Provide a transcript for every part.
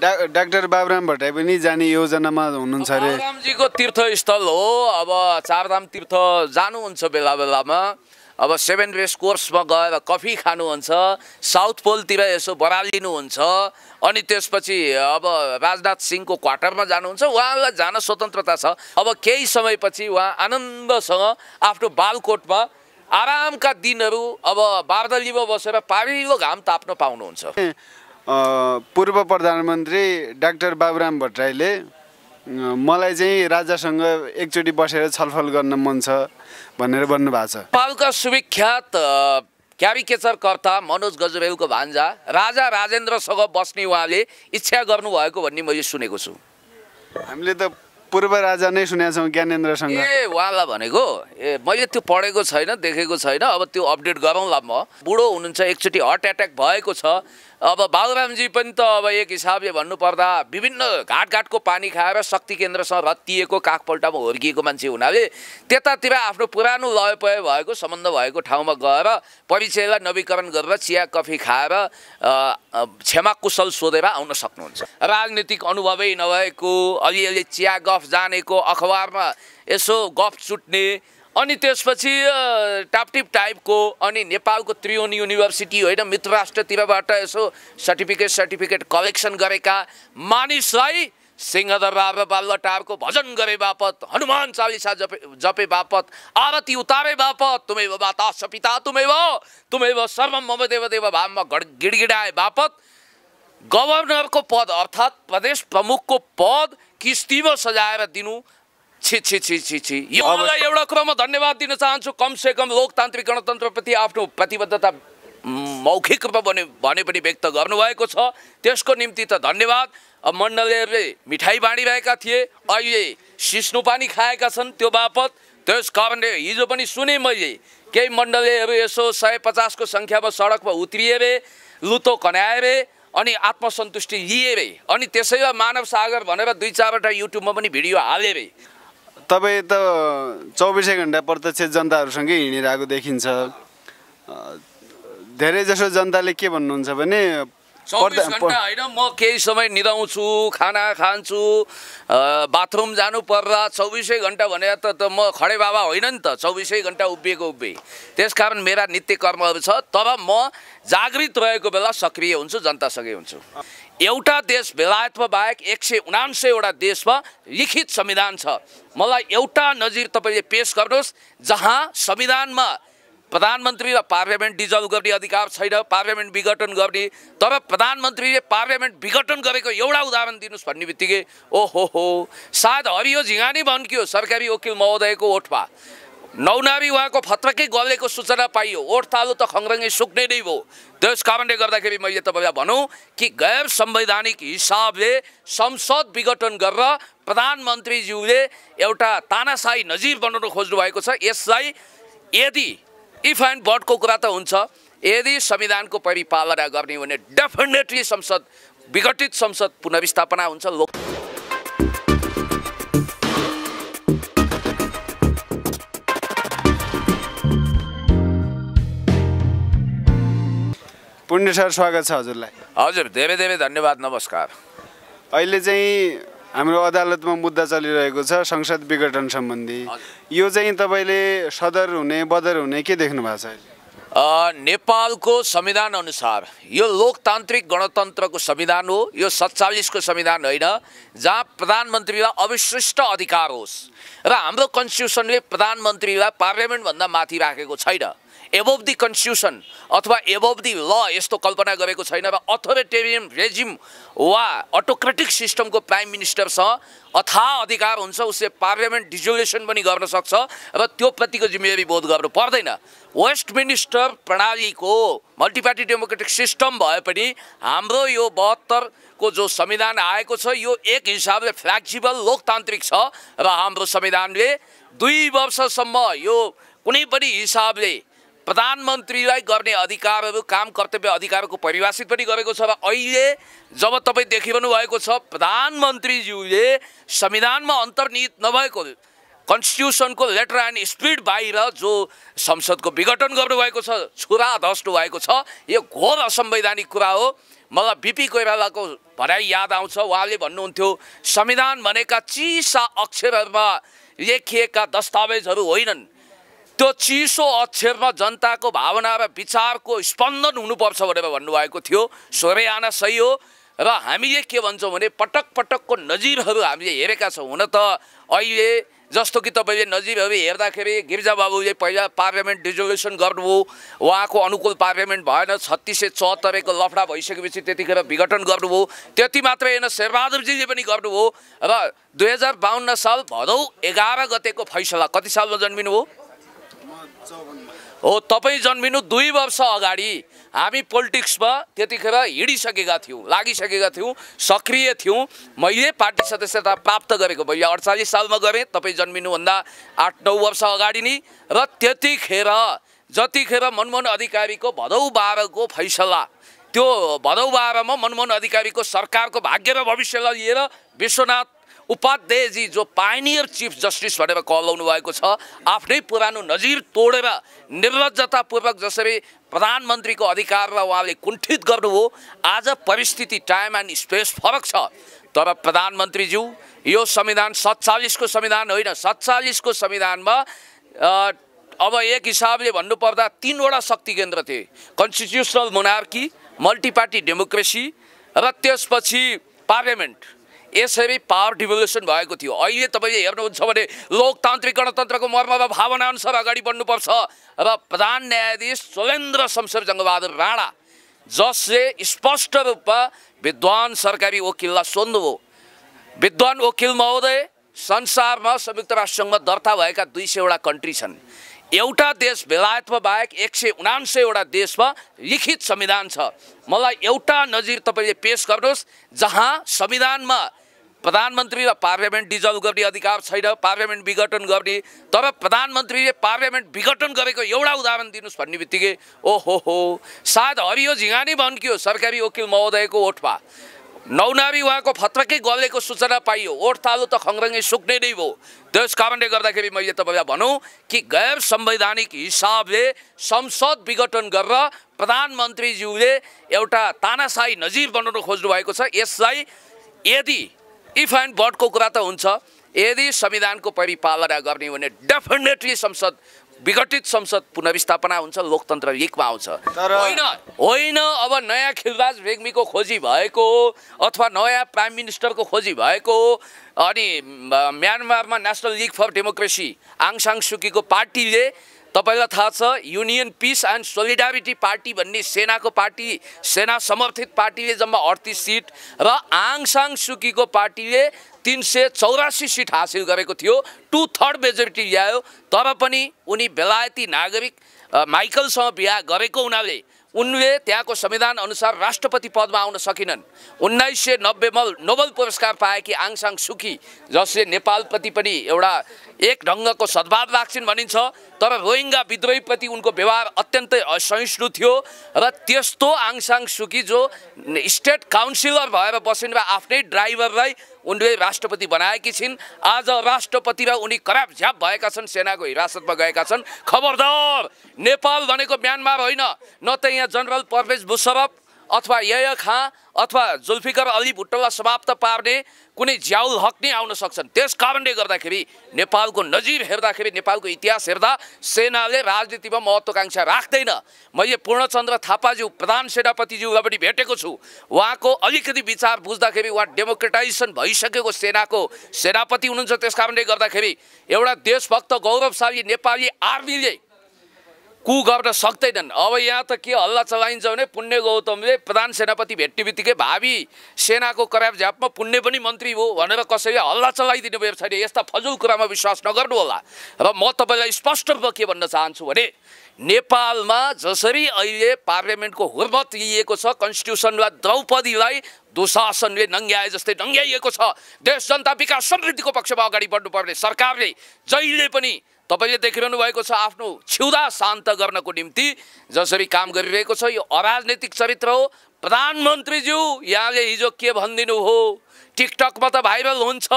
doctor Baburam भट्टाई पनि जाने योजनामा हुनुहुन्छ अरे रामजीको तीर्थस्थल हो अब चारधाम तीर्थ जानुहुन्छ बेला बेलामा अब सेभेन रेस कोर्समा गएर कफी खानुहुन्छ साउथ पोलतिर यसो बरालिनुहुन्छ अनि त्यसपछि अब राजनाथ सिंहको क्वार्टरमा जानुहुन्छ उहाँलाई जान स्वतन्त्रता छ अब केही समयपछि उहाँ आनन्दसँग आफ्नो बालकोटमा आरामका दिनहरू अब बारदलीमा बसेर पारिलो घाम ताप्न पाउनुहुन्छ पूर्व प्रधानमन्त्री डाक्टर बाबुराम भट्टराईले मलाई चाहिँ राजासँग एकचोटि बसेर छलफल गर्न मन छ भनेर भन्नुभएको छ नेपालका सुविख्यात क्याबिकेचर कर्ता मनोज गजबेहुको भान्जा राजा राजेन्द्रसँग बस्ने उहाँले इच्छा गर्नुभएको भन्ने मैले सुनेको छु हामीले त पूर्व राजा नै सुनेको छौँ ज्ञानेन्द्रसँग ए उहाँलाई भनेको ए मैले त्यो पढेको छैन देखेको छैन अब त्यो अपडेट गरौँला म बुढो हुनुहुन्छ एकचोटि हार्ट एट्याक भएको छ अब बाबुरामजी पनि त अब एक हिसाबले भन्नुपर्दा विभिन्न घाटघाटको पानी खाएर शक्ति केन्द्रसँग रत्तिएको काखपल्टामा हुर्किएको मान्छे हुनाले त्यतातिर आफ्नो पुरानो लयपय भएको सम्बन्ध भएको ठाउँमा गएर परिचयलाई नवीकरण गरेर चिया कफी खाएर क्षमा कुशल सोधेर आउन सक्नुहुन्छ राजनीतिक अनुभवै नभएको अलिअलि चिया गफ तरफ जानेको अखबारमा यसो गफ चुट्ने अनि त्यसपछि टापटिप टाइपको अनि नेपालको त्रियुन युनिभर्सिटी होइन मित्र राष्ट्रतिरबाट यसो सर्टिफिकेट सर्टिफिकेट कलेक्सन गरेका मानिसलाई सिंहदरबार बालटारको भजन गरे बापत हनुमान चालिसा जपे जपे बापत आरती उतारे बापत तुमै भयो सपिता पिता तुमै तुमै व सर्वम मम देव देव भावमा गड गिडगिडाए बापत गभर्नरको पद अर्थात् प्रदेश प्रमुखको पद किस्तीमा सजाएर दिनु छि छि छि छि छि यो मलाई एउटा कुरा म धन्यवाद दिन चाहन्छु कमसेकम कम लोकतान्त्रिक गणतन्त्रप्रति आफ्नो प्रतिबद्धता मौखिक रूपमा भने भने पनि व्यक्त गर्नुभएको छ त्यसको निम्ति त धन्यवाद मण्डलीहरूले मिठाई बाँडिरहेका थिए अहिले सिस्नु पानी खाएका छन् त्यो बापत त्यस कारणले हिजो पनि सुने मैले केही मण्डलीहरू यसो सय पचासको सङ्ख्यामा सडकमा उत्रिए रे लुतो कन्याए अनि आत्मसन्तुष्टि लिएरै अनि त्यसैमा मानव सागर भनेर दुई चारवटा युट्युबमा पनि भिडियो हालेरै तपाईँ त चौबिसै घन्टा प्रत्यक्ष जनताहरूसँगै हिँडिरहेको देखिन्छ धेरैजसो जनताले के भन्नुहुन्छ भने चौबिस घन्टा होइन म केही समय निदाउँछु खाना खान्छु बाथरुम जानु पर्ला चौबिसै घन्टा भने त त म खडे बाबा होइन नि त चौबिसै घन्टा उभिएको उभिए त्यस कारण मेरा नित्य कर्महरू छ तब म जागृत रहेको बेला सक्रिय हुन्छु जनतासँगै हुन्छु एउटा देश बेलायतमा बाहेक एक सय उनान्सयवटा देशमा लिखित संविधान छ मलाई एउटा नजिर तपाईँले पेस गर्नुहोस् जहाँ संविधानमा प्रधानमन्त्री र पार्लियामेन्ट डिजल्भ गर्ने अधिकार छैन पार्लियामेन्ट विघटन गर्ने तर प्रधानमन्त्रीले पार्लियामेन्ट विघटन गरेको एउटा उदाहरण दिनुहोस् भन्ने बित्तिकै ओहो हो सायद हरियो झिङ्गानी भन्कियो सरकारी वकिल महोदयको ओठमा नौनारी उहाँको फत्रकै गरेको सूचना पाइयो ओठ तालु त खङ्रङ्गे सुक्ने नै भयो त्यस कारणले गर्दाखेरि मैले तपाईँलाई भनौँ कि गैर संवैधानिक हिसाबले संसद विघटन गरेर प्रधानमन्त्रीज्यूले एउटा तानासाई नजिर बनाउन खोज्नु भएको छ यसलाई यदि इफ एन्ड बटको कुरा त हुन्छ यदि संविधानको परिपालना गर्ने हो भने डेफिनेटली संसद विघटित संसद पुनर्स्थापना हुन्छ पुण्य सर स्वागत छ हजुरलाई हजुर धेरै धेरै धन्यवाद नमस्कार अहिले चाहिँ हाम्रो अदालतमा मुद्दा चलिरहेको छ संसद विघटन सम्बन्धी यो चाहिँ तपाईँले सदर हुने बदर हुने के देख्नु भएको छ नेपालको संविधान अनुसार यो लोकतान्त्रिक गणतन्त्रको संविधान हो यो सत्तालिसको संविधान होइन जहाँ प्रधानमन्त्रीलाई अविशिष्ट अधिकार होस् र हाम्रो कन्स्टिट्युसनले प्रधानमन्त्रीलाई पार्लियामेन्टभन्दा माथि राखेको छैन एबोभ दि कन्स्टिट्युसन अथवा एबोभ दि ल यस्तो कल्पना गरेको छैन र अथोरिटेरियन रेजिम वा अटोक्रेटिक सिस्टमको प्राइम मिनिस्टरसँग अथा अधिकार हुन्छ उसले पार्लियामेन्ट डिजोलेसन पनि गर्न सक्छ र त्यो प्रतिको जिम्मेवारी बोध गर्नु पर्दैन वेस्ट मिनिस्टर प्रणालीको मल्टिपार्टी डेमोक्रेटिक सिस्टम भए पनि हाम्रो यो को जो संविधान आएको छ यो एक हिसाबले फ्ल्याक्सिबल लोकतान्त्रिक छ र हाम्रो संविधानले दुई वर्षसम्म यो कुनै पनि हिसाबले प्रधानमन्त्रीलाई गर्ने अधिकारहरू काम कर्तव्य अधिकारको परिभाषित पनि गरेको छ र अहिले जब तपाईँ देखिरहनु भएको छ प्रधानमन्त्रीज्यूले संविधानमा अन्तर्निहित नभएको कन्स्टिट्युसनको लेटर एन्ड स्पिड बाहिर जो संसदको विघटन गर्नुभएको छ छुरा धस्नु भएको छ यो घोर असंवैधानिक कुरा हो मलाई बिपी कोइरालाको भनाइ याद आउँछ उहाँले भन्नुहुन्थ्यो संविधान भनेका चिसा अक्षरहरूमा लेखिएका दस्तावेजहरू होइनन् त्यो चिसो अक्षरमा जनताको भावना र विचारको स्पन्दन हुनुपर्छ भनेर भन्नुभएको थियो आना सही हो र हामीले के भन्छौँ भने पटक पटकको नजिरहरू हामीले हेरेका छौँ हुन त अहिले जस्तो कि तपाईँले नजिरहरू हेर्दाखेरि गिर्जाबाबुले बाबुले पहिला पार्लियामेन्ट डिजोल्युसन गर्नुभयो उहाँको अनुकूल पार्लियामेन्ट भएन छत्तिस सय चौहत्तरको लफडा भइसकेपछि त्यतिखेर विघटन गर्नुभयो त्यति मात्र होइन शेरबहादुरजीले पनि गर्नुभयो र दुई हजार बाहन्न साल भदौ एघार गतेको फैसला कति सालमा जन्मिनु भयो हो तपाईँ जन्मिनु दुई वर्ष अगाडि हामी पोलिटिक्समा त्यतिखेर हिँडिसकेका थियौँ लागिसकेका थियौँ सक्रिय थियौँ मैले पार्टी सदस्यता प्राप्त गरेको भयो अडचालिस सालमा गरेँ तपाईँ जन्मिनुभन्दा आठ नौ वर्ष अगाडि नै र त्यतिखेर जतिखेर मनमोहन अधिकारीको भदौ बाह्रको फैसला त्यो भदौ बाह्रमा मनमोहन अधिकारीको सरकारको भाग्य र भविष्यलाई लिएर विश्वनाथ उपाध्यायजी जो पाइनियर चिफ जस्टिस भनेर कहलाउनु भएको छ आफ्नै पुरानो नजिर तोडेर निर्लजतापूर्वक जसरी प्रधानमन्त्रीको अधिकारलाई उहाँले कुण्ठित गर्नुभयो आज परिस्थिति टाइम एन्ड स्पेस फरक छ तर प्रधानमन्त्रीज्यू यो संविधान सत्तालिसको संविधान होइन सत्तालिसको संविधानमा अब एक हिसाबले भन्नुपर्दा तिनवटा शक्ति केन्द्र थिए कन्स्टिट्युसनल मोनार्की मल्टिपार्टी डेमोक्रेसी र त्यसपछि पार्लियामेन्ट यसरी पावर डिभोल्युसन भएको थियो अहिले तपाईँले हेर्नुहुन्छ भने लोकतान्त्रिक गणतन्त्रको मर्म भावनाअनुसार अगाडि बढ्नुपर्छ र प्रधान न्यायाधीश सुरेन्द्र शमशेर जङ्गबहादुर राणा जसले स्पष्ट रूपमा विद्वान सरकारी वकिललाई सोध्नुभयो विद्वान वकिल महोदय संसारमा संयुक्त राष्ट्रसङ्घमा दर्ता भएका दुई सयवटा कन्ट्री छन् एउटा देश बेलायतमा बाहेक एक सय उनान्सयवटा देशमा लिखित संविधान छ मलाई एउटा नजिर तपाईँले पेस गर्नुहोस् जहाँ संविधानमा प्रधानमन्त्री र पार्लियामेन्ट डिजल्भ गर्ने अधिकार छैन पार्लियामेन्ट विघटन गर्ने तर प्रधानमन्त्रीले पार्लियामेन्ट विघटन गरेको एउटा उदाहरण दिनुहोस् भन्ने बित्तिकै ओहो हो सायद हरियो झिङ्गानी भन्कियो सरकारी वकिल महोदयको ओठमा नौनावी उहाँको फत्रकै गलेको सूचना पाइयो ओठ तालो त खङ्रङ्गी सुक्ने नै भयो त्यस कारणले गर्दाखेरि मैले तपाईँलाई भनौँ कि गैर संवैधानिक हिसाबले संसद विघटन गरेर प्रधानमन्त्रीज्यूले एउटा तानासाई नजिर बनाउन खोज्नु भएको छ यसलाई यदि इफ एन्ड बटको कुरा त हुन्छ यदि संविधानको परिपालना गर्ने हो भने डेफिनेटली संसद विघटित संसद पुनर्स्थापना हुन्छ लोकतन्त्र लिगमा आउँछ तर होइन होइन अब नयाँ खिलराज रेग्मीको खोजी भएको अथवा नयाँ प्राइम मिनिस्टरको खोजी भएको अनि म्यानमारमा national league for democracy Aung San सुकीको पार्टीले तपाईँलाई थाहा छ union peace and solidarity party भन्ने सेनाको पार्टी सेना समर्थित पार्टीले जम्मा अडतिस सिट र आङसाङ सुकीको पार्टीले तिन सय चौरासी सिट हासिल गरेको थियो टु थर्ड मेजोरिटी ल्यायो तर पनि उनी बेलायती नागरिक माइकलसँग बिहा गरेको हुनाले उनले त्यहाँको संविधान अनुसार राष्ट्रपति पदमा आउन सकिनन् उन्नाइस सय नब्बेमा नोबल पुरस्कार पाएकी आङसाङ सुकी जसले नेपालप्रति पनि एउटा एक ढङ्गको सद्भाव राख्छन् भनिन्छ तर रोहिङ्गा विद्रोहीप्रति उनको व्यवहार अत्यन्तै असहिष्णु थियो र त्यस्तो आङसाङ सुकी जो स्टेट काउन्सिलर भएर बसिन् आफ्नै ड्राइभरलाई उनले राष्ट्रपति बनाएकी छिन् आज राष्ट्रपति र उनी खराब झ्याप भएका छन् सेनाको हिरासतमा गएका छन् खबरदार नेपाल भनेको म्यानमार होइन न त यहाँ जनरल परवेज मुसरफ अथवा यय खाँ अथवा जुल्फिकर अली भुट्टोलाई समाप्त पार्ने कुनै ज्याउल हक नै आउन सक्छन् त्यस कारणले गर्दाखेरि नेपालको नजिर हेर्दाखेरि नेपालको इतिहास हेर्दा सेनाले राजनीतिमा महत्त्वकाङ्क्षा राख्दैन मैले पूर्णचन्द्र थापाज्यू प्रधान सेनापतिज्यूलाई पनि भेटेको छु उहाँको अलिकति विचार बुझ्दाखेरि उहाँ डेमोक्रेटाइजेसन भइसकेको सेनाको सेनापति हुनुहुन्छ त्यस कारणले गर्दाखेरि एउटा देशभक्त गौरवशाली नेपाली आर्मीले कु गर्न सक्दैनन् अब यहाँ त के हल्ला चलाइन्छ भने पुण्य गौतमले प्रधान सेनापति भेट्ने बित्तिकै भावी सेनाको कराब झ्यापमा पुण्य पनि मन्त्री हो भनेर कसैले हल्ला चलाइदिनु भएको छैन यस्ता फजुल कुरामा विश्वास नगर्नु होला र म तपाईँलाई स्पष्ट रूपमा के भन्न चाहन्छु भने नेपालमा जसरी अहिले पार्लियामेन्टको हुर्मत लिइएको छ कन्स्टिट्युसनलाई द्रौपदीलाई दुशासनले नङ्ग्याए जस्तै नङ्ग्याइएको छ देश जनता विकास समृद्धिको पक्षमा अगाडि बढ्नुपर्ने सरकारले जहिले पनि तपाईँले देखिरहनु भएको छ आफ्नो छिउदा शान्त गर्नको निम्ति जसरी काम गरिरहेको छ यो अराजनैतिक चरित्र हो प्रधानमन्त्रीज्यू यहाँले हिजो के भनिदिनु हो टिकटकमा त भाइरल हुन्छ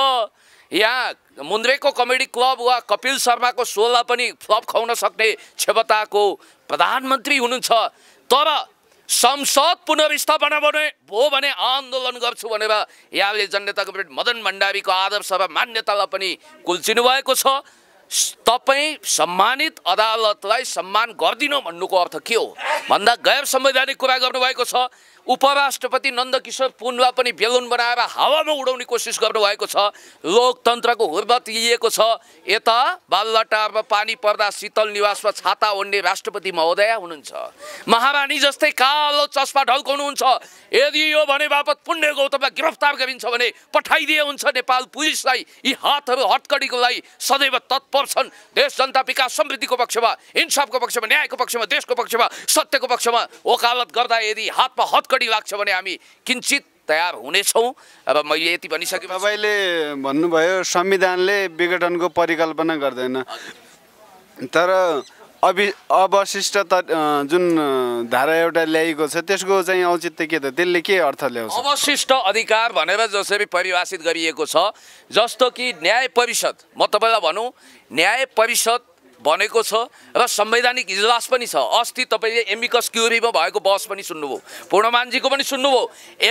यहाँ मुन्द्रेको कमेडी क्लब वा कपिल शर्माको सोला पनि फ्लप खुवाउन सक्ने क्षमताको प्रधानमन्त्री हुनुहुन्छ तर संसद पुनर्स्थापना भने हो भने आन्दोलन गर्छु भनेर यहाँले जनताको मदन भण्डारीको आदर्श र मान्यतालाई पनि कुल्चिनु भएको छ तपाईँ सम्मानित अदालतलाई सम्मान गर्दिन भन्नुको अर्थ के हो भन्दा गैर संवैधानिक कुरा गर्नुभएको छ उपराष्ट्रपति नन्दकिशोर पुनलाई पनि बेलुन बनाएर हावामा उडाउने कोसिस गर्नुभएको छ लोकतन्त्रको हुर्बत लिएको छ यता बाल्लटारमा पानी पर्दा शीतल निवासमा छाता ओढ्ने राष्ट्रपति महोदय हुनुहुन्छ महारानी जस्तै कालो चस्पा ढल्काउनुहुन्छ यदि यो भने बापत पुण्य गौतमलाई गिरफ्तार गरिन्छ भने पठाइदिए हुन्छ नेपाल पुलिसलाई यी हातहरू हटकडीको लागि सदैव तत्पर सम्भव छन् देश जनता विकास समृद्धिको पक्षमा इन्साफको पक्षमा न्यायको पक्षमा देशको पक्षमा सत्यको पक्षमा वकालत गर्दा यदि हातमा हतकडी लाग्छ भने हामी किन्चित तयार हुनेछौँ अब मैले यति भनिसकेँ तपाईँले भन्नुभयो संविधानले विघटनको परिकल्पना गर्दैन तर अवि अवशिष्ट त जुन धारा एउटा ल्याइएको छ त्यसको चाहिँ औचित्य के त त्यसले के अर्थ ल्याउँछ अवशिष्ट अधिकार भनेर जसरी परिभाषित गरिएको छ जस्तो कि न्याय परिषद म तपाईँलाई भनौँ न्याय परिषद भनेको छ र संवैधानिक इजलास पनि छ अस्ति तपाईँले एमिकस क्युरीमा भएको बहस पनि सुन्नुभयो पूर्णमानजीको पनि सुन्नुभयो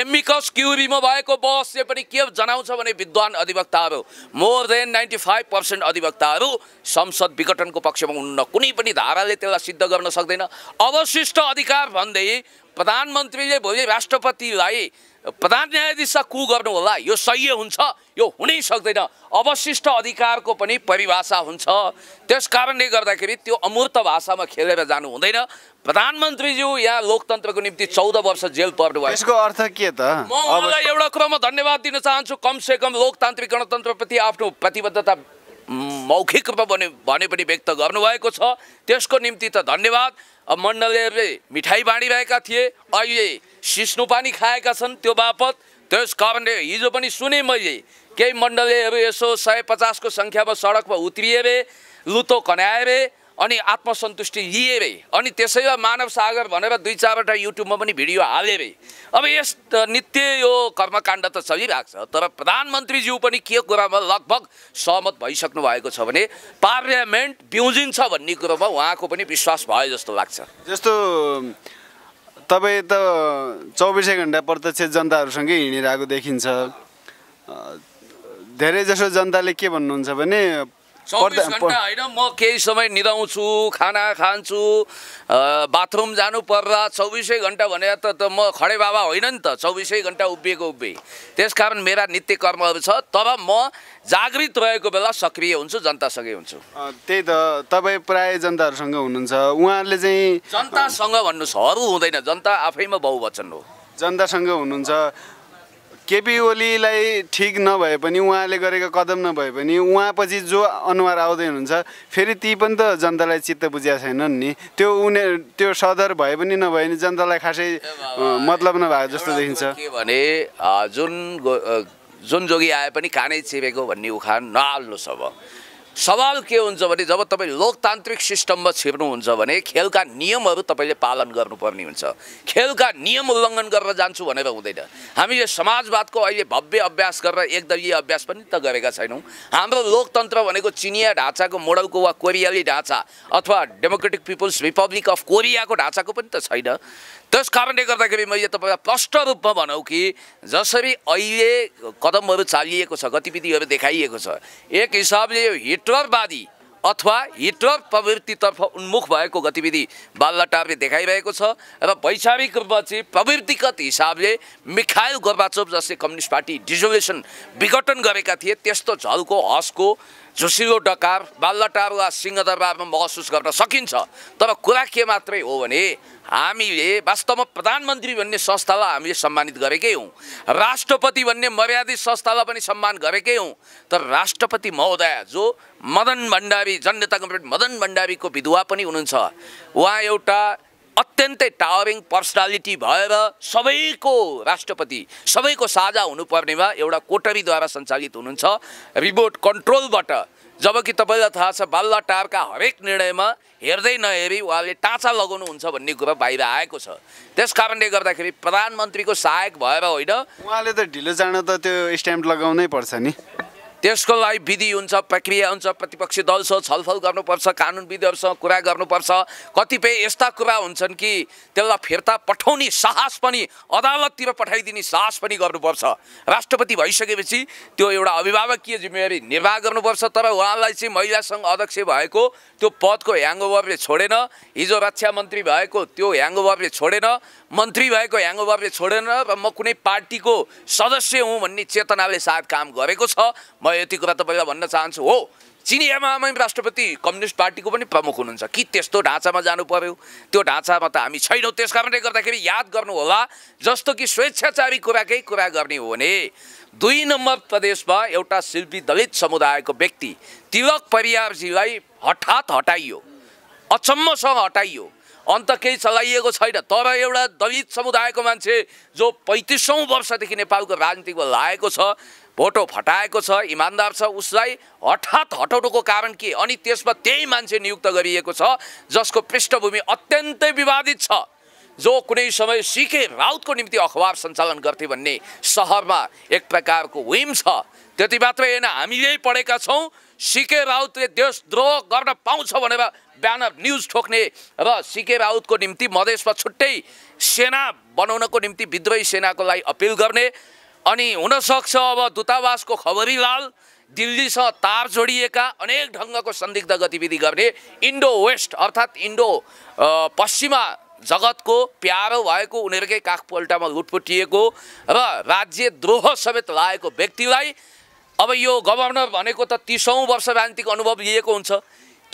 एमिकस क्युरीमा भएको बहसले पनि के जनाउँछ भने विद्वान अधिवक्ताहरू more than ninety five percent अधिवक्ताहरू संसद विघटनको पक्षमा हुन्न कुनै पनि धाराले त्यसलाई सिद्ध गर्न सक्दैन अवशिष्ट अधिकार भन्दै प्रधानमन्त्रीले भोलि राष्ट्रपतिलाई प्रधान न्यायाधीश कु गर्नु होला यो सह्य हुन्छ यो हुनै सक्दैन अवशिष्ट अधिकारको पनि परिभाषा हुन्छ त्यस कारणले गर्दाखेरि त्यो अमूर्त भाषामा खेलेर जानु हुँदैन प्रधानमन्त्रीज्यू यहाँ लोकतन्त्रको निम्ति चौध वर्ष जेल पर्नुभयो यसको अर्थ के त मलाई एउटा कुरोमा धन्यवाद दिन चाहन्छु कमसेकम लोकतान्त्रिक गणतन्त्रप्रति आफ्नो प्रतिबद्धता मौखिक रूपमा भने भने पनि व्यक्त गर्नुभएको छ त्यसको निम्ति त धन्यवाद मण्डलीहरूले मिठाई बाँडिरहेका थिए अहिले सिस्नो पानी खाएका छन् त्यो बापत त्यस कारणले हिजो पनि सुने मैले केही मण्डलीहरू यसो सय पचासको सङ्ख्यामा सडकमा उत्रिए रे लुतो कन्याए रे अनि आत्मसन्तुष्टि लिए रे अनि त्यसैमा मानव सागर भनेर दुई चारवटा युट्युबमा पनि भिडियो हाले रे अब यस नित्य यो कर्मकाण्ड त चलिरहेको छ तर प्रधानमन्त्रीज्यू पनि के कुरामा लगभग सहमत भइसक्नु भएको छ भने पार्लियामेन्ट बिउजिन्छ भन्ने कुरोमा उहाँको पनि विश्वास भयो जस्तो लाग्छ जस्तो तपाईँ त चौबिसै घन्टा प्रत्यक्ष जनताहरूसँगै हिँडिरहेको देखिन्छ धेरैजसो जनताले के भन्नुहुन्छ भने चौबिस घन्टा होइन म केही समय निदाउँछु खाना खान्छु बाथरुम जानु पर्दा चौबिसै घन्टा भने त म खडे बाबा होइन नि त चौबिसै घन्टा उभिएको उभिए त्यस कारण मेरा नित्य कर्महरू छ तर म जागृत रहेको बेला सक्रिय हुन्छु जनतासँगै हुन्छु त्यही त तपाईँ प्राय जनताहरूसँग हुनुहुन्छ उहाँहरूले चाहिँ जनतासँग भन्नुहोस् हरू हुँदैन जनता आफैमा बहुवचन हो जनतासँग हुनुहुन्छ केपी ओलीलाई ठिक नभए पनि उहाँले गरेका कदम नभए पनि उहाँ पछि जो अनुहार आउँदै हुनुहुन्छ फेरि ती पनि त जनतालाई चित्त बुझिया छैनन् नि त्यो उनी त्यो सदर भए पनि नभए पनि जनतालाई खासै मतलब नभएको जस्तो देखिन्छ के भने जुन जुन जोगी आए पनि कानै चेपेको भन्ने उखान नहाल्नुहोस् अब सवाल के हुन्छ भने जब तपाईँ लोकतान्त्रिक सिस्टममा छिर्नुहुन्छ भने खेलका नियमहरू तपाईँले पालन गर्नुपर्ने हुन्छ खेलका नियम उल्लङ्घन गरेर जान्छु भनेर हुँदैन हामीले समाजवादको अहिले भव्य अभ्यास गरेर एकदलीय अभ्यास पनि त गरेका छैनौँ हाम्रो लोकतन्त्र भनेको चिनिया ढाँचाको मोडलको वा कोरियाली ढाँचा अथवा डेमोक्रेटिक पिपुल्स रिपब्लिक अफ कोरियाको ढाँचाको पनि त छैन त्यस कारणले गर्दाखेरि मैले तपाईँलाई प्रष्ट रूपमा भनौँ कि जसरी अहिले कदमहरू चालिएको छ गतिविधिहरू देखाइएको छ एक हिसाबले यो हिटरवादी अथवा हिटलर प्रवृत्तितर्फ उन्मुख भएको गतिविधि बाल्लटारले देखाइरहेको छ र वैचारिक रूपमा चाहिँ प्रवृत्तिगत हिसाबले मिखायल गोर्बाचोप जसले कम्युनिस्ट पार्टी डिजोलेसन विघटन गरेका थिए त्यस्तो झल्को हसको झुसिलो डकार बाल्लटार वा सिंहदरबारमा महसुस गर्न सकिन्छ तर कुरा के मात्रै हो भने हामीले वास्तवमा प्रधानमन्त्री भन्ने संस्थालाई हामीले सम्मानित गरेकै हौँ राष्ट्रपति भन्ने मर्यादित संस्थालाई पनि सम्मान गरेकै हौँ तर राष्ट्रपति महोदय जो मदन भण्डारी जनता कम्प्रेट मदन भण्डारीको विधवा पनि हुनुहुन्छ उहाँ एउटा अत्यन्तै टावरिङ पर्सनालिटी भएर सबैको राष्ट्रपति सबैको साझा हुनुपर्नेमा एउटा कोटरीद्वारा सञ्चालित हुनुहुन्छ रिमोट कन्ट्रोलबाट जबकि तपाईँलाई थाहा छ टारका हरेक निर्णयमा हेर्दै नहेरी उहाँले टाँचा लगाउनुहुन्छ भन्ने कुरा बाहिर आएको छ त्यस कारणले गर्दाखेरि प्रधानमन्त्रीको सहायक भएर होइन उहाँले त ढिलो जान त त्यो स्ट्याम्प लगाउनै पर्छ नि त्यसको लागि विधि हुन्छ प्रक्रिया हुन्छ प्रतिपक्षी दलसँग छलफल गर्नुपर्छ कानुन विधिहरूसँग कुरा गर्नुपर्छ कतिपय यस्ता कुरा हुन्छन् कि त्यसलाई फिर्ता पठाउने साहस पनि अदालततिर पठाइदिने साहस पनि गर्नुपर्छ राष्ट्रपति भइसकेपछि त्यो एउटा अभिभावकीय जिम्मेवारी निर्वाह गर्नुपर्छ तर उहाँलाई चाहिँ महिला सङ्घ अध्यक्ष भएको त्यो पदको ह्याङओभरले छोडेन हिजो रक्षा मन्त्री भएको त्यो ह्याङओभरले छोडेन मन्त्री भएको ह्याङओभरले छोडेन र म कुनै पार्टीको सदस्य हुँ भन्ने चेतनाले सायद काम गरेको छ म यति कुरा तपाईँलाई भन्न चाहन्छु हो चिनियामा राष्ट्रपति कम्युनिस्ट पार्टीको पनि प्रमुख हुनुहुन्छ कि त्यस्तो ढाँचामा जानु पर्यो त्यो ढाँचामा त हामी छैनौँ त्यस कारणले गर्दाखेरि याद गर्नु होला जस्तो कि स्वेच्छाचारी कुराकै कुरा गर्ने हो भने दुई नम्बर प्रदेशमा एउटा शिल्पी दलित समुदायको व्यक्ति तिलक परियारजीलाई हठात हटाइयो अचम्मसँग हटाइयो अन्त केही चलाइएको छैन तर एउटा दलित समुदायको मान्छे जो पैँतिसौँ वर्षदेखि नेपालको राजनीतिमा लागेको छ भोटो फटाएको छ इमान्दार छ उसलाई हठात हटाउनुको कारण के अनि त्यसमा त्यही मान्छे नियुक्त गरिएको छ जसको पृष्ठभूमि अत्यन्तै विवादित छ जो कुनै समय सिके राउतको निम्ति अखबार सञ्चालन गर्थे भन्ने सहरमा एक प्रकारको विम छ त्यति मात्रै होइन हामी यही पढेका छौँ सिके राउतले देशद्रोह गर्न पाउँछ भनेर ब्यानर न्युज ठोक्ने र सिके राउतको निम्ति मधेसमा छुट्टै सेना बनाउनको निम्ति विद्रोही सेनाको लागि अपिल गर्ने अनि हुनसक्छ अब दूतावासको खबरीलाल दिल्लीसँग तार जोडिएका अनेक ढङ्गको सन्दिग्ध गतिविधि गर्ने इन्डो वेस्ट अर्थात् इन्डो पश्चिमा जगतको प्यारो भएको उनीहरूकै काखपल्टामा लुटपुटिएको र राज्य द्रोह समेत लागेको व्यक्तिलाई अब यो गभर्नर भनेको त तिसौँ वर्ष राजनीतिक अनुभव लिएको हुन्छ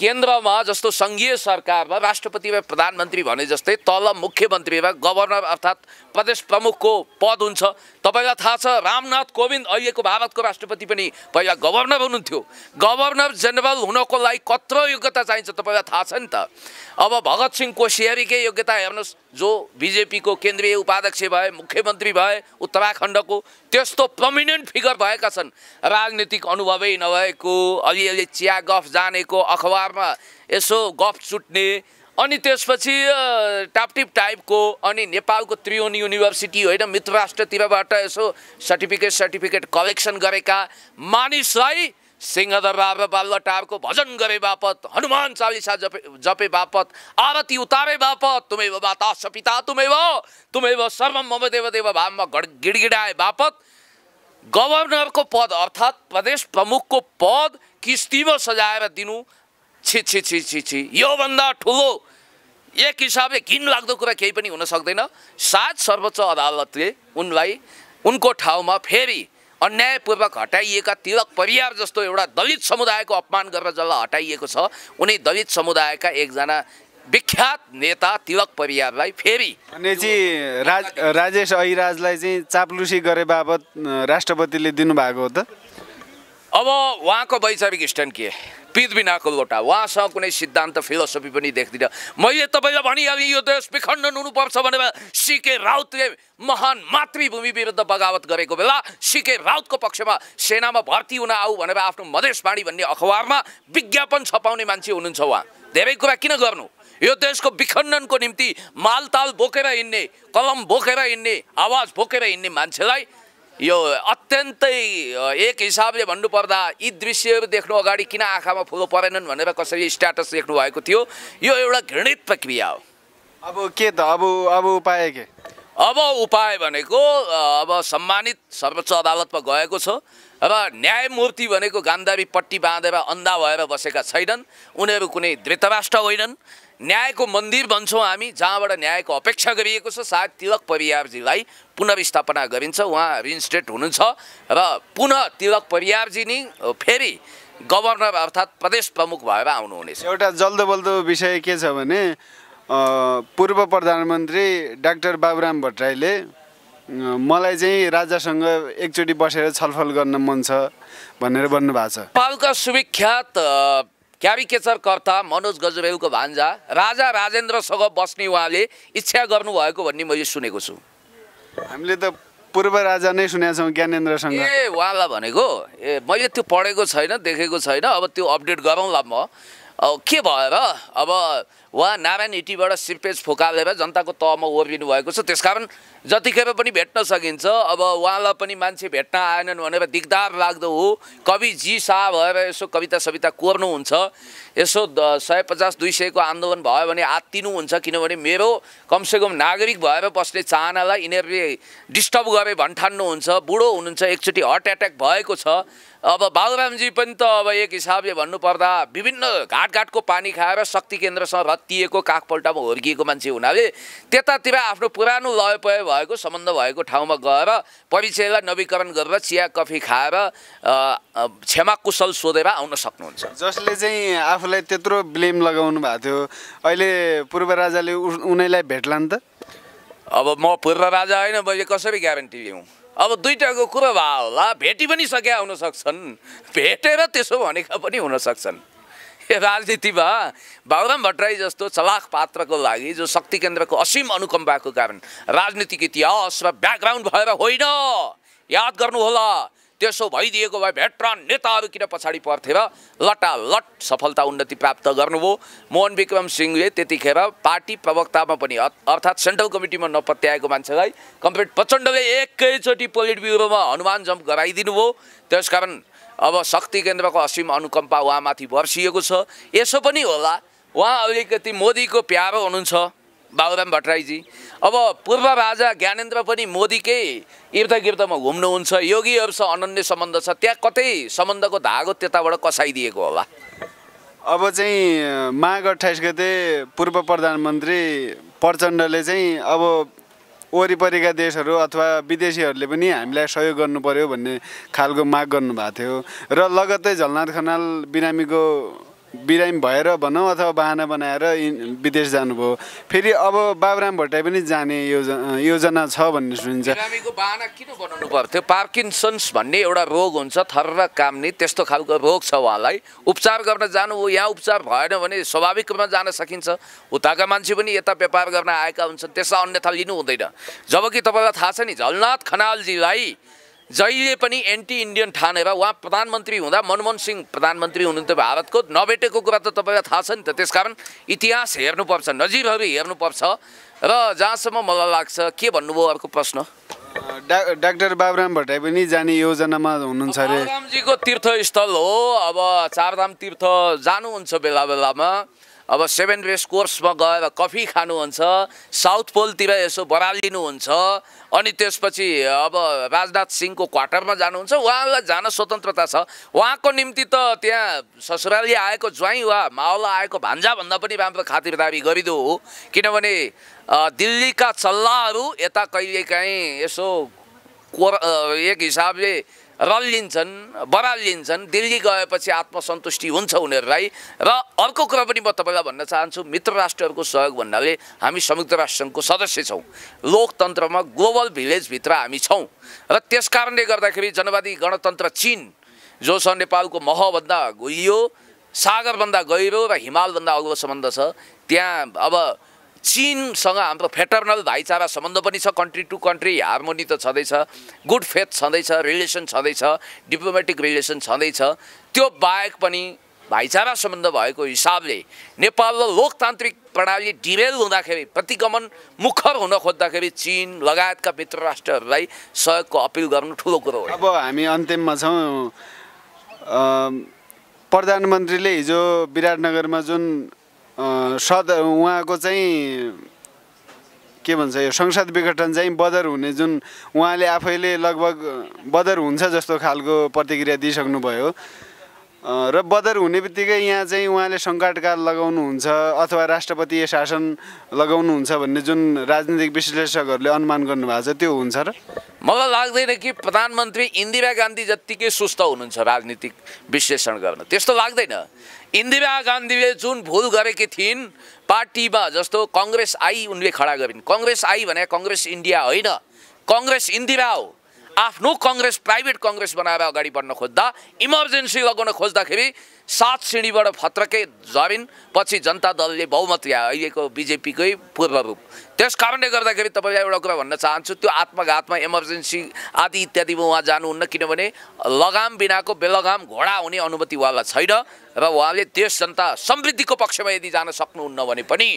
केन्द्रमा जस्तो सङ्घीय सरकारमा राष्ट्रपति वा प्रधानमन्त्री भने जस्तै तल मुख्यमन्त्री वा गभर्नर अर्थात् प्रदेश प्रमुखको पद हुन्छ तपाईँलाई थाहा छ रामनाथ कोविन्द अहिलेको भारतको राष्ट्रपति पनि पहिला गभर्नर हुनुहुन्थ्यो गभर्नर जेनरल हुनको लागि कत्रो योग्यता चाहिन्छ तपाईँलाई थाहा छ नि त अब भगत सिंह कोसियारीकै योग्यता हेर्नुहोस् जो बिजेपीको केन्द्रीय उपाध्यक्ष भए मुख्यमन्त्री भए उत्तराखण्डको त्यस्तो प्रमिनेन्ट फिगर भएका छन् राजनीतिक अनुभवै नभएको अलिअलि चिया गफ जानेको अखबारमा यसो गफ चुट्ने अनि त्यसपछि टापटिप टाइपको अनि नेपालको त्रिवन युनिभर्सिटी होइन मित्र राष्ट्रतिरबाट यसो सर्टिफिकेट सर्टिफिकेट कलेक्सन गरेका मानिसलाई सिंहदरबार बाल्लटारको भजन गरे बापत हनुमान चालिसा जपे जपे बापत आरती उतारे बापत तुमै बाता सपिता तुमै भयो तुमै भयो सर्व मम देव भावमा गिडगिडाए बापत गभर्नरको पद अर्थात् प्रदेश प्रमुखको पद किस्तीमा सजाएर दिनु छि छि छि छि छि योभन्दा ठुलो एक हिसाबले घिनलाग्दो कुरा केही पनि हुन सक्दैन सायद सर्वोच्च अदालतले उनलाई उनको ठाउँमा फेरि अन्यायपूर्वक हटाइएका तिलक परिवार जस्तो एउटा दलित समुदायको अपमान गरेर जसलाई हटाइएको छ उनी दलित समुदायका एकजना विख्यात नेता तिलक परियारलाई फेरि भनेपछि राज राजेश ऐराजलाई चाहिँ चाप्लुसी गरे बाबत राष्ट्रपतिले दिनुभएको हो त अब उहाँको वैचारिक स्ट्यान्ड के वेद बिनाको लोटा उहाँसँग कुनै सिद्धान्त फिलोसफी पनि देख्दिनँ मैले तपाईँलाई भनिहालेँ यो देश विखण्डन हुनुपर्छ भनेर सिके राउतले महान मातृभूमि विरुद्ध बगावत गरेको बेला सिके राउतको पक्षमा सेनामा भर्ती हुन आऊ भनेर आफ्नो मधेसवाणी भन्ने अखबारमा विज्ञापन छपाउने मान्छे हुनुहुन्छ उहाँ धेरै कुरा किन गर्नु यो देशको विखण्डनको निम्ति मालताल बोकेर हिँड्ने कलम बोकेर हिँड्ने आवाज बोकेर हिँड्ने मान्छेलाई यो अत्यन्तै एक हिसाबले भन्नुपर्दा यी दृश्यहरू देख्नु अगाडि किन आँखामा फुलो परेनन् भनेर कसरी स्ट्याटस लेख्नु भएको थियो यो एउटा घृणित प्रक्रिया हो अब के त अब अब उपाय के अब उपाय भनेको अब सम्मानित सर्वोच्च अदालतमा गएको छ अब न्यायमूर्ति भनेको गान्धारी पट्टी बाँधेर अन्धा भएर बसेका छैनन् उनीहरू कुनै धृतराष्ट्र होइनन् न्यायको मन्दिर भन्छौँ हामी जहाँबाट न्यायको अपेक्षा गरिएको छ सायद तिलक परियारजीलाई पुनर्स्थापना गरिन्छ उहाँ रिन्स्टेट हुनुहुन्छ र पुनः तिलक परियारजी नै फेरि गभर्नर अर्थात् प्रदेश प्रमुख भएर आउनुहुनेछ एउटा जल्दो बल्दो विषय के छ भने पूर्व प्रधानमन्त्री डाक्टर बाबुराम भट्टराईले मलाई चाहिँ राजासँग एकचोटि बसेर छलफल गर्न मन छ भनेर भन्नुभएको छ पालका सुविख्यात क्याबिकेचर कर्ता मनोज गजरेलको भान्जा राजा राजेन्द्रसँग बस्ने उहाँले इच्छा गर्नुभएको भन्ने मैले सुनेको छु हामीले त पूर्व राजा नै सुनेका छौँ ज्ञानेन्द्रसँग ए उहाँलाई भनेको ए मैले त्यो पढेको छैन देखेको छैन अब त्यो अपडेट गरौँला म के भएर अब उहाँ नारायण हिटीबाट सिपेज फुकालेर जनताको तहमा ओर्लिनु भएको छ त्यसकारण जतिखेर पनि भेट्न सकिन्छ अब उहाँलाई पनि मान्छे भेट्न आएनन् भनेर दिगदार लाग्दो हो कवि जी शाह भएर यसो कविता सविता कोर्नुहुन्छ यसो सय पचास दुई सयको आन्दोलन भयो भने आत्तिनुहुन्छ किनभने मेरो कमसेकम नागरिक भएर बस्ने चाहनालाई यिनीहरूले डिस्टर्ब गरे भन्ठान्नुहुन्छ बुढो हुनुहुन्छ एकचोटि हार्ट एट्याक भएको छ अब बालरामजी पनि त अब एक हिसाबले भन्नुपर्दा विभिन्न घाटघाटको पानी खाएर शक्ति केन्द्रसँग रत हत्तिएको काकपल्टमा हुर्किएको मान्छे हुनाले त्यतातिर आफ्नो पुरानो लयपय भएको सम्बन्ध भएको ठाउँमा गएर परिचयलाई नवीकरण गरेर चिया कफी खाएर क्षमा कुशल सोधेर आउन सक्नुहुन्छ जसले चाहिँ आफूलाई त्यत्रो ब्लेम लगाउनु भएको थियो अहिले पूर्व राजाले उनीलाई भेट्ला नि त अब म पूर्व राजा होइन मैले कसरी ग्यारेन्टी लिउँ अब दुइटाको कुरो भयो होला भेटी पनि सके आउन सक्छन् भेटेर त्यसो भनेका पनि हुनसक्छन् राजनीतिमा बाबुराम भट्टराई जस्तो चलाख पात्रको लागि जो शक्ति केन्द्रको असीम अनुकम्पाको कारण राजनीतिक इतिहास र ब्याकग्राउन्ड भएर होइन याद गर्नु होला त्यसो भइदिएको भए भेटरन नेताहरू किन पछाडि पर्थे र लटालट सफलता उन्नति प्राप्त गर्नुभयो मोहन विक्रम सिंहले त्यतिखेर पार्टी प्रवक्तामा पनि अर्थात् सेन्ट्रल कमिटीमा नपत्याएको मान्छेलाई कम्प्लिट प्रचण्डले एकैचोटि पोलिट ब्युरोमा हनुमान जम्प गराइदिनु भयो त्यसकारण अब शक्ति केन्द्रको असीम अनुकम्पा उहाँमाथि वर्षिएको छ यसो पनि होला उहाँ अलिकति मोदीको प्यारो हुनुहुन्छ बाबुराम भट्टराईजी अब पूर्व राजा ज्ञानेन्द्र पनि मोदीकै इर्दगिर्दमा घुम्नुहुन्छ योगीहरूसँग अनन्य सम्बन्ध छ त्यहाँ कतै सम्बन्धको धागो त्यताबाट कसाइदिएको होला अब चाहिँ माघ अठाइस गते पूर्व प्रधानमन्त्री प्रचण्डले चाहिँ अब वरिपरिका देशहरू अथवा विदेशीहरूले पनि हामीलाई सहयोग गर्नु पर्यो भन्ने खालको माग गर्नुभएको थियो र लगत्तै झलनाथ खनाल बिरामीको बिरामी भएर भनौँ अथवा बाहना बनाएर विदेश जानुभयो फेरि अब बाबुराम भट्टाई पनि जाने योजना योजना छ भन्ने सुनिन्छ किन बनाउनु पर्थ्यो पार्किन्सन्स भन्ने एउटा रोग हुन्छ थर र काम्ने त्यस्तो खालको रोग छ उहाँलाई उपचार गर्न जानु हो यहाँ उपचार भएन भने स्वाभाविक रूपमा जान सकिन्छ उताका मान्छे पनि यता व्यापार गर्न आएका हुन्छन् त्यसलाई अन्यथा लिनु हुँदैन जबकि तपाईँलाई थाहा छ नि झलनाथ खनालजीलाई जहिले पनि एन्टी इन्डियन ठानेर उहाँ प्रधानमन्त्री हुँदा मनमोहन सिंह प्रधानमन्त्री हुनुहुन्थ्यो भारतको नभेटेको कुरा त तपाईँलाई थाहा छ नि त त्यसकारण इतिहास हेर्नुपर्छ नजिरहरू हेर्नुपर्छ र जहाँसम्म मलाई लाग्छ के भन्नुभयो अर्को प्रश्न डाक्टर बाबुराम भट्टाई पनि जाने योजनामा हुनुहुन्छ अरे रामजीको तीर्थस्थल हो अब चारधाम तीर्थ जानुहुन्छ बेला बेलामा अब सेभेन रेस कोर्समा गएर कफी खानुहुन्छ साउथ पोलतिर यसो बरालिनुहुन्छ अनि त्यसपछि अब राजनाथ सिंहको क्वार्टरमा जानुहुन्छ उहाँलाई जान स्वतन्त्रता छ उहाँको निम्ति त त्यहाँ ससुराली आएको ज्वाइँ वा मावला आएको भान्जाभन्दा पनि राम्रो खातिरदारी गरिदो हो किनभने दिल्लीका चल्लाहरू यता कहिलेकाहीँ यसो कोर एक हिसाबले रल्लिन्छन् बरालिन्छन् दिल्ली गएपछि आत्मसन्तुष्टि हुन्छ उनीहरूलाई र अर्को कुरा पनि म तपाईँलाई भन्न चाहन्छु मित्र राष्ट्रहरूको सहयोग भन्नाले हामी संयुक्त राष्ट्रसङ्घको सदस्य छौँ लोकतन्त्रमा ग्लोबल भिलेजभित्र हामी छौँ र त्यस कारणले गर्दाखेरि जनवादी गणतन्त्र चिन जो छ नेपालको महभन्दा घुलियो सागरभन्दा गहिरो र हिमालभन्दा अग्लो सम्बन्ध छ त्यहाँ अब चिनसँग हाम्रो फेटरनल भाइचारा सम्बन्ध पनि छ कन्ट्री टु कन्ट्री हार्मोनी त छँदैछ गुड फेथ छँदैछ रिलेसन छँदैछ डिप्लोमेटिक रिलेसन छँदैछ त्यो बाहेक पनि भाइचारा सम्बन्ध भएको हिसाबले नेपाल र लोकतान्त्रिक प्रणाली डिरेल हुँदाखेरि प्रतिगमन मुखर हुन खोज्दाखेरि चिन लगायतका मित्र राष्ट्रहरूलाई सहयोगको अपिल गर्नु ठुलो कुरो हो अब हामी अन्तिममा छौँ प्रधानमन्त्रीले हिजो विराटनगरमा जुन सद उहाँको चाहिँ के भन्छ यो संसद विघटन चाहिँ बदर हुने जुन उहाँले आफैले लगभग बदर हुन्छ जस्तो खालको प्रतिक्रिया दिइसक्नुभयो र बदर हुने बित्तिकै यहाँ चाहिँ उहाँले सङ्कटकाल लगाउनुहुन्छ अथवा राष्ट्रपति शासन लगाउनुहुन्छ भन्ने जुन राजनीतिक विश्लेषकहरूले अनुमान गर्नुभएको छ त्यो हुन्छ र मलाई लाग्दैन कि प्रधानमन्त्री इन्दिरा गान्धी जत्तिकै सुस्त हुनुहुन्छ राजनीतिक विश्लेषण गर्न त्यस्तो लाग्दैन इन्दिरा गान्धीले जुन भुल गरेकी थिइन् पार्टीमा जस्तो कङ्ग्रेस आई उनले खडा गरिन् कङ्ग्रेस आई भने कङ्ग्रेस इन्डिया होइन कङ्ग्रेस इन्दिरा हो आफ्नो कङ्ग्रेस प्राइभेट कङ्ग्रेस बनाएर अगाडि बढ्न खोज्दा इमर्जेन्सी लगाउन खोज्दाखेरि सात श्रेणीबाट फत्रकै झरिन् पछि जनता दलले बहुमत या अहिलेको बिजेपीकै पूर्व रूप त्यस कारणले गर्दाखेरि तपाईँलाई एउटा कुरा भन्न चाहन्छु त्यो आत्मघातमा इमर्जेन्सी आदि इत्यादिमा उहाँ जानुहुन्न किनभने लगाम बिनाको बेलगाम घोडा हुने अनुमति उहाँलाई छैन र उहाँले देश जनता समृद्धिको पक्षमा यदि जान सक्नुहुन्न भने पनि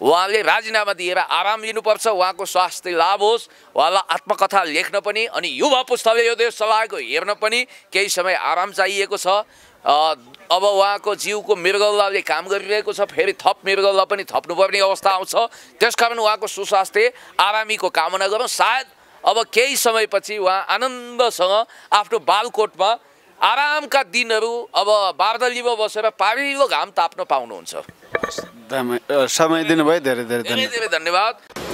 उहाँले राजीनामा दिएर आराम लिनुपर्छ उहाँको स्वास्थ्य लाभ होस् उहाँलाई आत्मकथा लेख्न पनि अनि युवा पुस्ताले यो देश चलाएको हेर्न पनि केही समय आराम चाहिएको छ अब उहाँको जिउको मृगौलाले काम गरिरहेको छ फेरि थप मृगौला पनि थप्नुपर्ने अवस्था आउँछ त्यसकारण उहाँको सुस्वास्थ्य आरामीको कामना गरौँ सायद अब केही समयपछि उहाँ आनन्दसँग आफ्नो बालकोटमा आरामका दिनहरू अब बारदलीमा बसेर पारिलो घाम ताप्न पाउनुहुन्छ समय दिनुभयो धेरै धेरै धेरै धेरै धन्यवाद